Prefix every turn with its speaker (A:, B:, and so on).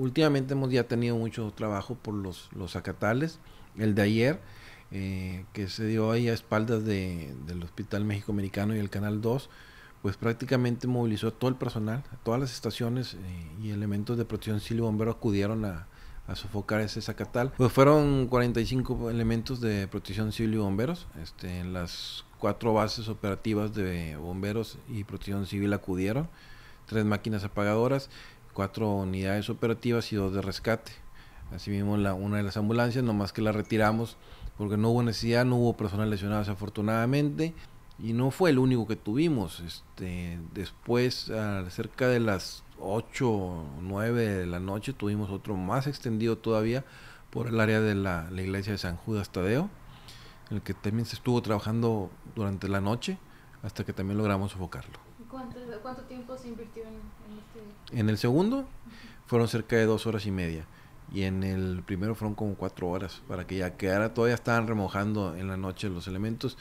A: Últimamente hemos ya tenido mucho trabajo por los, los El de ayer, eh, que se dio ahí a espaldas del Hospital México Americano y el Canal 2, pues prácticamente movilizó a todo el personal, a todas las estaciones eh, y elementos de protección civil y bomberos acudieron a, sofocar ese sacatal Pues fueron 45 elementos de protección civil y bomberos. Este, en las cuatro bases operativas de bomberos y protección civil acudieron. Tres máquinas apagadoras cuatro unidades operativas y dos de rescate. Asimismo, la, una de las ambulancias, nomás que la retiramos porque no hubo necesidad, no hubo personas lesionadas afortunadamente y no fue el único que tuvimos. Este, después, cerca de las 8 o 9 de la noche, tuvimos otro más extendido todavía por el área de la, la iglesia de San Judas Tadeo, en el que también se estuvo trabajando durante la noche hasta que también logramos sofocarlo.
B: ¿Cuánto, tiempo se invirtió en, este?
A: En el segundo fueron cerca de dos horas y media. Y en el primero fueron como cuatro horas para que ya quedara, todavía estaban remojando en la noche los elementos